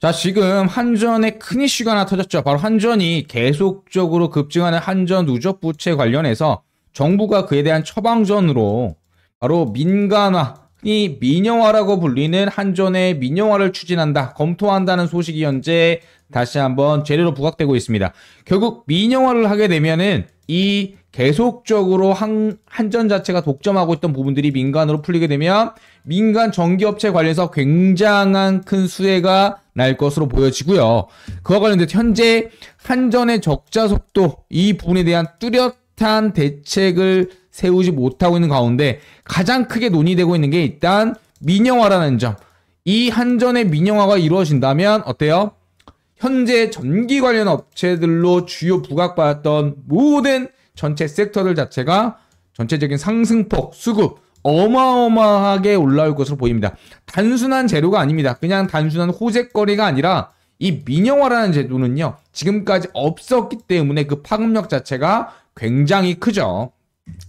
자, 지금 한전에 큰 이슈가 하나 터졌죠. 바로 한전이 계속적으로 급증하는 한전 누적 부채 관련해서 정부가 그에 대한 처방전으로 바로 민간화, 흔히 민영화라고 불리는 한전의 민영화를 추진한다, 검토한다는 소식이 현재 다시 한번 재료로 부각되고 있습니다. 결국 민영화를 하게 되면은 이 계속적으로 한, 한전 자체가 독점하고 있던 부분들이 민간으로 풀리게 되면 민간 전기업체 관련해서 굉장한 큰 수혜가 날 것으로 보여지고요. 그와 관련된 현재 한전의 적자 속도 이 부분에 대한 뚜렷한 대책을 세우지 못하고 있는 가운데 가장 크게 논의되고 있는 게 일단 민영화라는 점. 이 한전의 민영화가 이루어진다면 어때요? 현재 전기 관련 업체들로 주요 부각받았던 모든 전체 섹터들 자체가 전체적인 상승폭, 수급 어마어마하게 올라올 것으로 보입니다. 단순한 재료가 아닙니다. 그냥 단순한 호재거리가 아니라 이 민영화라는 제도는요. 지금까지 없었기 때문에 그 파급력 자체가 굉장히 크죠.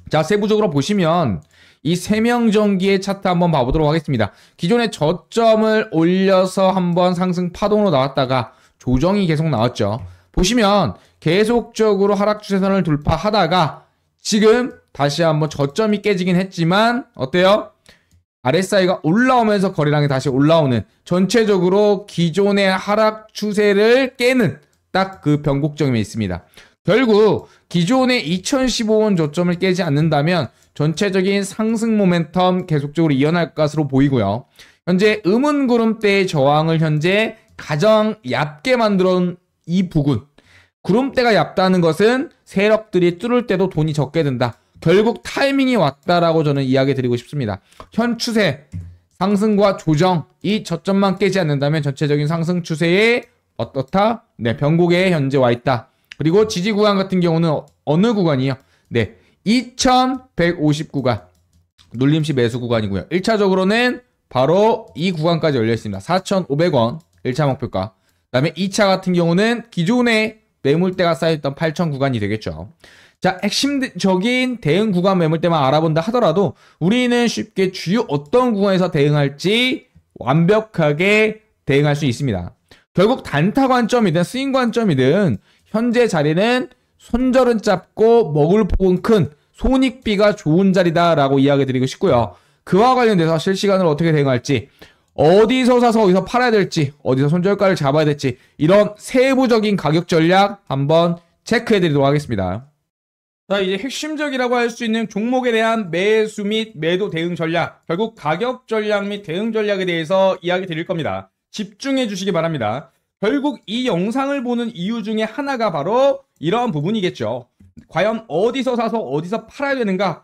자, 세부적으로 보시면 이 세명전기의 차트 한번 봐보도록 하겠습니다. 기존의 저점을 올려서 한번 상승 파동으로 나왔다가 조정이 계속 나왔죠. 보시면 계속적으로 하락 추세선을 돌파하다가 지금 다시 한번 저점이 깨지긴 했지만 어때요? RSI가 올라오면서 거래량이 다시 올라오는 전체적으로 기존의 하락 추세를 깨는 딱 그 변곡점에 있습니다. 결국 기존의 2015원 저점을 깨지 않는다면 전체적인 상승 모멘텀 계속적으로 이어날 것으로 보이고요. 현재 음운구름대의 저항을 현재 가장 얕게 만들어온 이 부근. 구름대가 얕다는 것은 세력들이 뚫을 때도 돈이 적게 든다. 결국 타이밍이 왔다라고 저는 이야기 드리고 싶습니다. 현 추세 상승과 조정 이 저점만 깨지 않는다면 전체적인 상승 추세에 어떻다? 네, 변곡에 현재 와 있다. 그리고 지지 구간 같은 경우는 어느 구간이요? 네, 2159가 눌림시 매수 구간이고요. 1차적으로는 바로 이 구간까지 열려 있습니다. 4,500원 1차 목표가. 그 다음에 2차 같은 경우는 기존에 매물대가 쌓여있던 8천 구간이 되겠죠. 자, 핵심적인 대응 구간 매물대만 알아본다 하더라도 우리는 쉽게 주요 어떤 구간에서 대응할지 완벽하게 대응할 수 있습니다. 결국 단타 관점이든 스윙 관점이든 현재 자리는 손절은 짧고 먹을 폭은 큰 손익비가 좋은 자리다라고 이야기 드리고 싶고요. 그와 관련돼서 실시간으로 어떻게 대응할지 어디서 사서 어디서 팔아야 될지, 어디서 손절가를 잡아야 될지, 이런 세부적인 가격 전략 한번 체크해 드리도록 하겠습니다. 자, 이제 핵심적이라고 할 수 있는 종목에 대한 매수 및 매도 대응 전략, 결국 가격 전략 및 대응 전략에 대해서 이야기 드릴 겁니다. 집중해 주시기 바랍니다. 결국 이 영상을 보는 이유 중에 하나가 바로 이러한 부분이겠죠. 과연 어디서 사서 어디서 팔아야 되는가?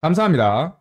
감사합니다.